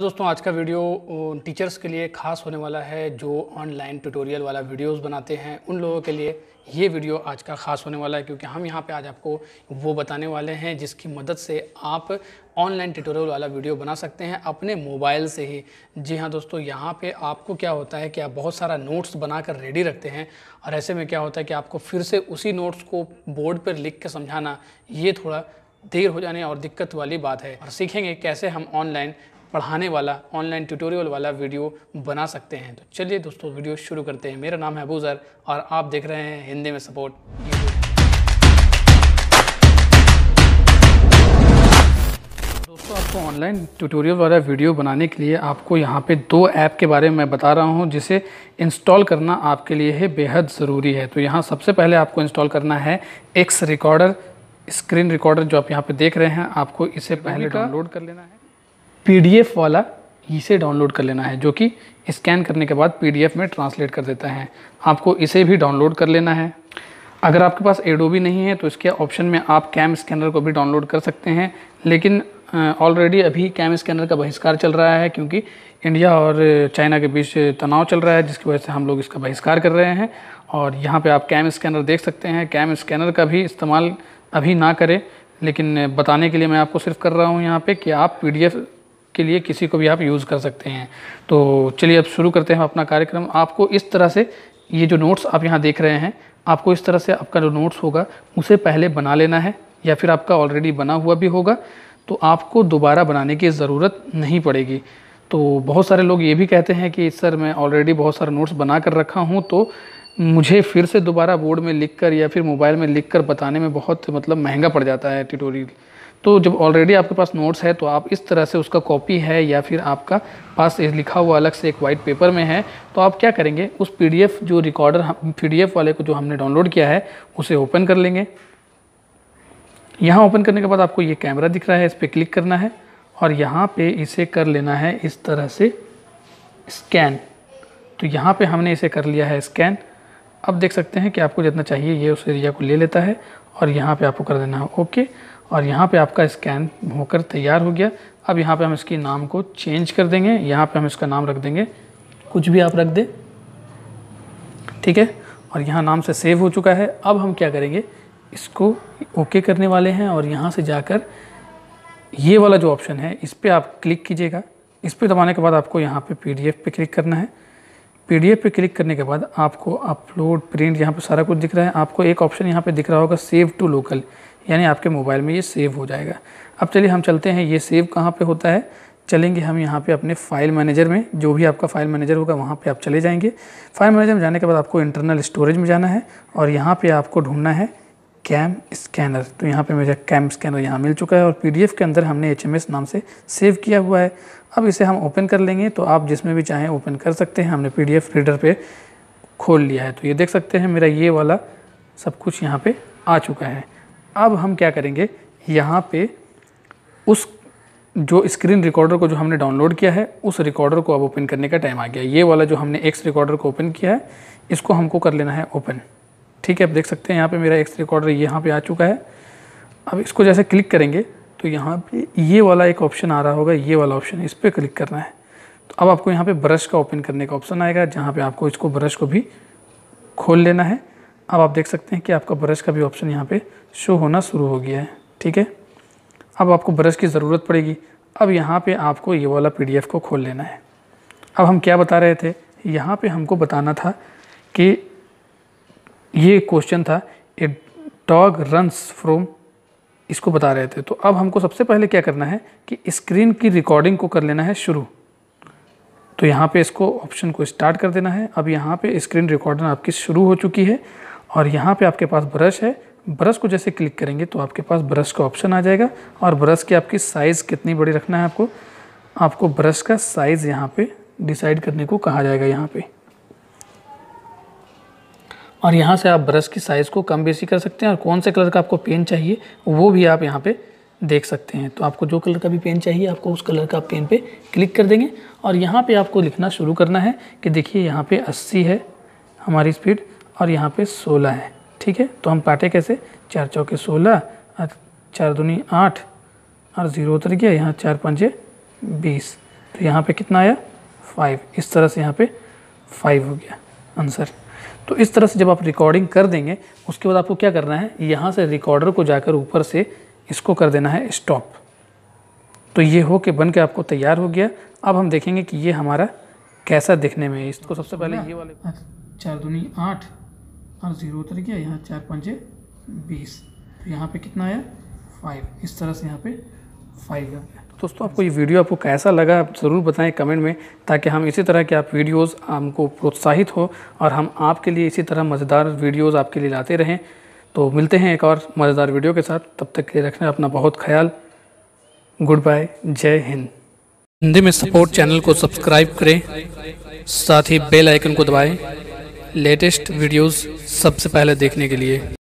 दोस्तों आज का वीडियो टीचर्स के लिए खास होने वाला है जो ऑनलाइन ट्यूटोरियल वाला वीडियोस बनाते हैं उन लोगों के लिए ये वीडियो आज का ख़ास होने वाला है क्योंकि हम यहाँ पे आज आपको वो बताने वाले हैं जिसकी मदद से आप ऑनलाइन ट्यूटोरियल वाला वीडियो बना सकते हैं अपने मोबाइल से ही जी हाँ दोस्तों यहाँ पे आपको क्या होता है कि आप बहुत सारा नोट्स बनाकर रेडी रखते हैं और ऐसे में क्या होता है कि आपको फिर से उसी नोट्स को बोर्ड पर लिख के समझाना ये थोड़ा देर हो जाने और दिक्कत वाली बात है और सीखेंगे कैसे हम ऑनलाइन पढ़ाने वाला ऑनलाइन ट्यूटोरियल वाला वीडियो बना सकते हैं तो चलिए दोस्तों वीडियो शुरू करते हैं मेरा नाम है अबूज़र और आप देख रहे हैं हिंदी में सपोर्ट दोस्तों आपको ऑनलाइन ट्यूटोरियल वाला वीडियो बनाने के लिए आपको यहाँ पे दो ऐप के बारे में मैं बता रहा हूँ जिसे इंस्टॉल करना आपके लिए है बेहद ज़रूरी है तो यहाँ सबसे पहले आपको इंस्टॉल करना है एक्स रिकॉर्डर स्क्रीन रिकॉर्डर जो आप यहाँ पे देख रहे हैं आपको इसे पहले डाउनलोड कर लेना है पीडीएफ वाला इसे डाउनलोड कर लेना है जो कि स्कैन करने के बाद पीडीएफ में ट्रांसलेट कर देता है आपको इसे भी डाउनलोड कर लेना है अगर आपके पास एडोबी नहीं है तो इसके ऑप्शन में आप कैम स्कैनर को भी डाउनलोड कर सकते हैं लेकिन ऑलरेडी अभी कैम स्कैनर का बहिष्कार चल रहा है क्योंकि इंडिया और चाइना के बीच तनाव चल रहा है जिसकी वजह से हम लोग इसका बहिष्कार कर रहे हैं और यहाँ पे आप कैम स्कैनर देख सकते हैं कैम स्कैनर का भी इस्तेमाल अभी ना करें लेकिन बताने के लिए मैं आपको सिर्फ कर रहा हूँ यहाँ पे कि आप पीडीएफ के लिए किसी को भी आप यूज़ कर सकते हैं तो चलिए अब शुरू करते हैं अपना कार्यक्रम आपको इस तरह से ये जो नोट्स आप यहाँ देख रहे हैं आपको इस तरह से आपका जो नोट्स होगा उसे पहले बना लेना है या फिर आपका ऑलरेडी बना हुआ भी होगा तो आपको दोबारा बनाने की ज़रूरत नहीं पड़ेगी तो बहुत सारे लोग ये भी कहते हैं कि सर मैं ऑलरेडी बहुत सारे नोट्स बना कर रखा हूँ तो मुझे फिर से दोबारा बोर्ड में लिख कर या फिर मोबाइल में लिख कर बताने में बहुत मतलब महंगा पड़ जाता है ट्यूटोरियल तो जब ऑलरेडी आपके पास नोट्स है तो आप इस तरह से उसका कॉपी है या फिर आपका पास लिखा हुआ अलग से एक वाइट पेपर में है तो आप क्या करेंगे उस पीडीएफ जो रिकॉर्डर पीडीएफ वाले को जो हमने डाउनलोड किया है उसे ओपन कर लेंगे यहाँ ओपन करने के बाद आपको ये कैमरा दिख रहा है इस पर क्लिक करना है और यहाँ पे इसे कर लेना है इस तरह से स्कैन तो यहाँ पे हमने इसे कर लिया है स्कैन अब देख सकते हैं कि आपको जितना चाहिए ये उस एरिया को ले लेता है और यहाँ पे आपको कर देना है ओके और यहाँ पे आपका स्कैन होकर तैयार हो गया अब यहाँ पे हम इसके नाम को चेंज कर देंगे यहाँ पे हम इसका नाम रख देंगे कुछ भी आप रख दें ठीक है और यहाँ नाम से सेव हो चुका है अब हम क्या करेंगे इसको ओके करने वाले हैं और यहाँ से जाकर ये वाला जो ऑप्शन है इस पर आप क्लिक कीजिएगा इस पर दबाने के बाद आपको यहाँ पे पीडीएफ पे क्लिक करना है पीडीएफ पे क्लिक करने के बाद आपको अपलोड प्रिंट यहाँ पे सारा कुछ दिख रहा है आपको एक ऑप्शन यहाँ पे दिख रहा होगा सेव टू लोकल यानी आपके मोबाइल में ये सेव हो जाएगा अब चलिए हम चलते हैं ये सेव कहाँ पे होता है चलेंगे हम यहाँ पे अपने फाइल मैनेजर में जो भी आपका फाइल मैनेजर होगा वहाँ पे आप चले जाएंगे फाइल मैनेजर में जाने के बाद आपको इंटरनल स्टोरेज में जाना है और यहाँ पे आपको ढूंढना है कैम स्कैनर तो यहाँ पे मुझे कैम स्कैनर यहाँ मिल चुका है और पीडीएफ के अंदर हमने एचएमएस नाम से सेव किया हुआ है अब इसे हम ओपन कर लेंगे तो आप जिसमें भी चाहें ओपन कर सकते हैं हमने पीडीएफ रीडर पे खोल लिया है तो ये देख सकते हैं मेरा ये वाला सब कुछ यहाँ पे आ चुका है अब हम क्या करेंगे यहाँ पे उस जो स्क्रीन रिकॉर्डर को जो हमने डाउनलोड किया है उस रिकॉर्डर को अब ओपन करने का टाइम आ गया ये वाला जो हमने एक्स रिकॉर्डर को ओपन किया है इसको हमको कर लेना है ओपन ठीक है आप देख सकते हैं यहाँ पे मेरा एक्स रिकॉर्डर यहाँ पे आ चुका है अब इसको जैसे क्लिक करेंगे तो यहाँ पे ये वाला एक ऑप्शन आ रहा होगा ये वाला ऑप्शन इस पर क्लिक करना है तो अब आपको यहाँ पे ब्रश का ओपन करने का ऑप्शन आएगा जहाँ पे आपको इसको ब्रश को भी खोल लेना है अब आप देख सकते हैं कि आपका ब्रश का भी ऑप्शन यहाँ पर शो होना शुरू हो गया है ठीक है अब आपको ब्रश की ज़रूरत पड़ेगी अब यहाँ पे आपको ये वाला पीडीएफ को खोल लेना है अब हम क्या बता रहे थे यहाँ पे हमको बताना था कि ये क्वेश्चन था ए डॉग रन्स फ्रोम इसको बता रहे थे तो अब हमको सबसे पहले क्या करना है कि स्क्रीन की रिकॉर्डिंग को कर लेना है शुरू तो यहाँ पे इसको ऑप्शन को स्टार्ट कर देना है अब यहाँ पे स्क्रीन रिकॉर्डिंग आपकी शुरू हो चुकी है और यहाँ पे आपके पास ब्रश है ब्रश को जैसे क्लिक करेंगे तो आपके पास ब्रश का ऑप्शन आ जाएगा और ब्रश की आपकी साइज़ कितनी बड़ी रखना है आपको आपको ब्रश का साइज़ यहाँ पर डिसाइड करने को कहा जाएगा यहाँ पर और यहाँ से आप ब्रश की साइज़ को कम बेसी कर सकते हैं और कौन से कलर का आपको पेन चाहिए वो भी आप यहाँ पे देख सकते हैं तो आपको जो कलर का भी पेन चाहिए आपको उस कलर का पेन पे क्लिक कर देंगे और यहाँ पे आपको लिखना शुरू करना है कि देखिए यहाँ पे 80 है हमारी स्पीड और यहाँ पे 16 है ठीक है तो हम काटे कैसे चार चौके सोलह चार दुनी आठ और ज़ीरो उतर गया यहाँ चार पंजे बीस तो यहाँ पर कितना आया फाइव इस तरह से यहाँ पर फाइव हो गया आंसर तो इस तरह से जब आप रिकॉर्डिंग कर देंगे उसके बाद आपको क्या करना है यहाँ से रिकॉर्डर को जाकर ऊपर से इसको कर देना है स्टॉप तो ये हो के बन के आपको तैयार हो गया अब हम देखेंगे कि ये हमारा कैसा दिखने में है इसको सबसे पहले ये वाले हाँ, चार दूनी आठ और ज़ीरो उतर गया यहाँ चार पाँच बीस तो यहाँ पे कितना आया फाइव इस तरह से यहाँ पे फाइव आ गया दोस्तों आपको ये वीडियो आपको कैसा लगा आप ज़रूर बताएं कमेंट में ताकि हम इसी तरह के आप वीडियोस हमको प्रोत्साहित हो और हम आपके लिए इसी तरह मज़ेदार वीडियोस आपके लिए लाते रहें तो मिलते हैं एक और मज़ेदार वीडियो के साथ तब तक के लिए रखना अपना बहुत ख्याल गुड बाय जय हिंद हिंदी में सपोर्ट चैनल को सब्सक्राइब करें साथ ही बेलाइकन को दबाएँ लेटेस्ट वीडियोज़ सबसे पहले देखने के लिए